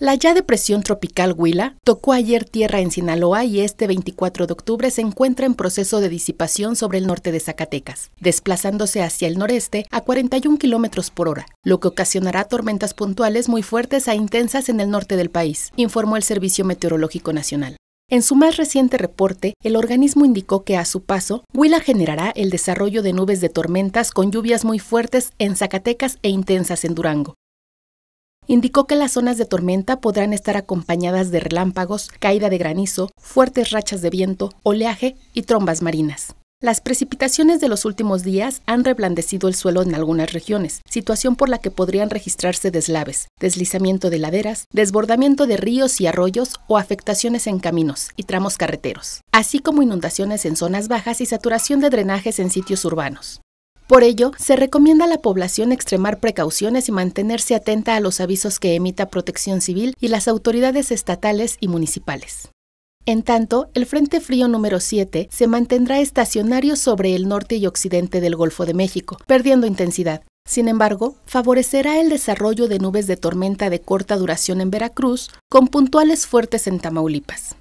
La ya depresión tropical Huila tocó ayer tierra en Sinaloa y este 24 de octubre se encuentra en proceso de disipación sobre el norte de Zacatecas, desplazándose hacia el noreste a 41 kilómetros por hora, lo que ocasionará tormentas puntuales muy fuertes a e intensas en el norte del país, informó el Servicio Meteorológico Nacional. En su más reciente reporte, el organismo indicó que a su paso, Huila generará el desarrollo de nubes de tormentas con lluvias muy fuertes en Zacatecas e intensas en Durango, Indicó que las zonas de tormenta podrán estar acompañadas de relámpagos, caída de granizo, fuertes rachas de viento, oleaje y trombas marinas. Las precipitaciones de los últimos días han reblandecido el suelo en algunas regiones, situación por la que podrían registrarse deslaves, deslizamiento de laderas, desbordamiento de ríos y arroyos o afectaciones en caminos y tramos carreteros, así como inundaciones en zonas bajas y saturación de drenajes en sitios urbanos. Por ello, se recomienda a la población extremar precauciones y mantenerse atenta a los avisos que emita Protección Civil y las autoridades estatales y municipales. En tanto, el Frente Frío número 7 se mantendrá estacionario sobre el norte y occidente del Golfo de México, perdiendo intensidad. Sin embargo, favorecerá el desarrollo de nubes de tormenta de corta duración en Veracruz, con puntuales fuertes en Tamaulipas.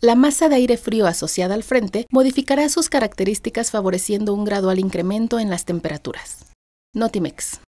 La masa de aire frío asociada al frente modificará sus características favoreciendo un gradual incremento en las temperaturas. Notimex